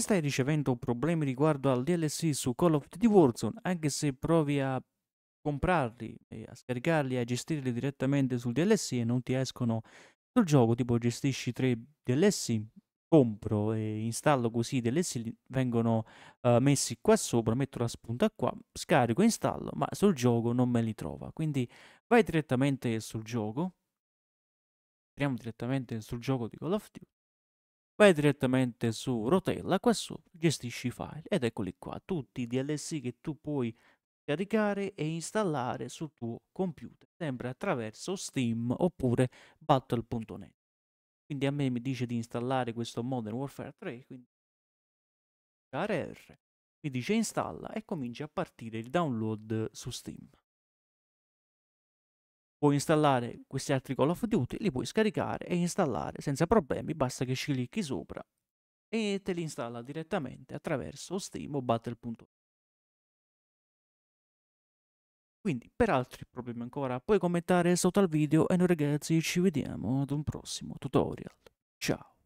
stai ricevendo problemi riguardo al DLC su Call of Duty Warzone, anche se provi a comprarli, a scaricarli e a gestirli direttamente sul DLC e non ti escono sul gioco, tipo gestisci tre DLC, compro e installo così i DLC vengono uh, messi qua sopra, metto la spunta qua, scarico, e installo, ma sul gioco non me li trova. Quindi vai direttamente sul gioco, entriamo direttamente sul gioco di Call of Duty vai direttamente su rotella, qua su gestisci i file ed eccoli qua, tutti i DLC che tu puoi caricare e installare sul tuo computer, sempre attraverso Steam oppure Battle.net. Quindi a me mi dice di installare questo Modern Warfare 3, quindi R, mi dice installa e comincia a partire il download su Steam puoi installare questi altri Call of Duty, li puoi scaricare e installare senza problemi, basta che ci clicchi sopra e te li installa direttamente attraverso Steam o Battle.org. Quindi, per altri problemi ancora, puoi commentare sotto al video e noi ragazzi ci vediamo ad un prossimo tutorial. Ciao!